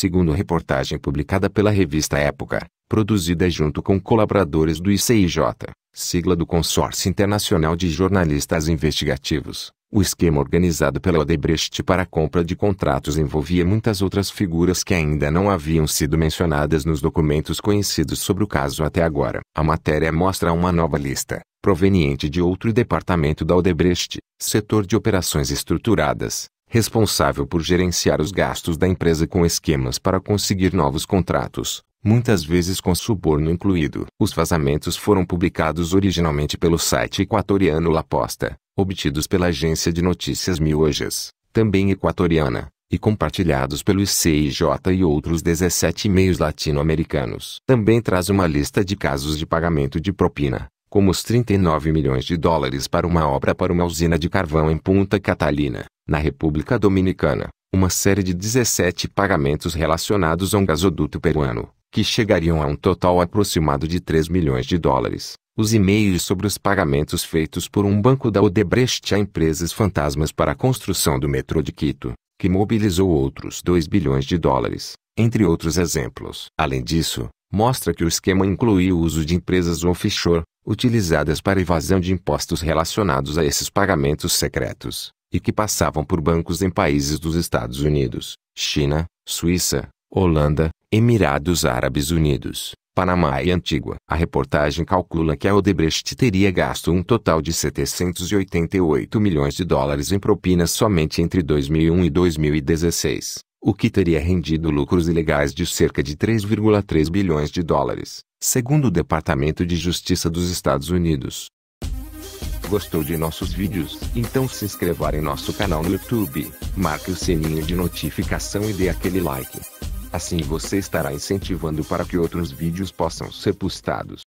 segundo reportagem publicada pela revista Época, produzida junto com colaboradores do ICIJ, sigla do Consórcio Internacional de Jornalistas Investigativos. O esquema organizado pela Odebrecht para a compra de contratos envolvia muitas outras figuras que ainda não haviam sido mencionadas nos documentos conhecidos sobre o caso até agora. A matéria mostra uma nova lista, proveniente de outro departamento da Odebrecht, setor de operações estruturadas, responsável por gerenciar os gastos da empresa com esquemas para conseguir novos contratos, muitas vezes com suborno incluído. Os vazamentos foram publicados originalmente pelo site equatoriano La Posta, obtidos pela agência de notícias Miojas, também equatoriana, e compartilhados pelo ICIJ e outros 17 meios latino-americanos. Também traz uma lista de casos de pagamento de propina, como os 39 milhões de dólares para uma obra para uma usina de carvão em Punta Catalina, na República Dominicana, uma série de 17 pagamentos relacionados a um gasoduto peruano, que chegariam a um total aproximado de 3 milhões de dólares. Os e-mails sobre os pagamentos feitos por um banco da Odebrecht a empresas fantasmas para a construção do metrô de Quito, que mobilizou outros 2 bilhões de dólares, entre outros exemplos. Além disso, mostra que o esquema inclui o uso de empresas offshore, utilizadas para evasão de impostos relacionados a esses pagamentos secretos, e que passavam por bancos em países dos Estados Unidos, China, Suíça, Holanda, Emirados Árabes Unidos, Panamá e Antigua. A reportagem calcula que a Odebrecht teria gasto um total de 788 milhões de dólares em propinas somente entre 2001 e 2016 o que teria rendido lucros ilegais de cerca de 3,3 bilhões de dólares, segundo o Departamento de Justiça dos Estados Unidos. Gostou de nossos vídeos? Então se inscreva em nosso canal no YouTube, marque o sininho de notificação e dê aquele like. Assim você estará incentivando para que outros vídeos possam ser postados.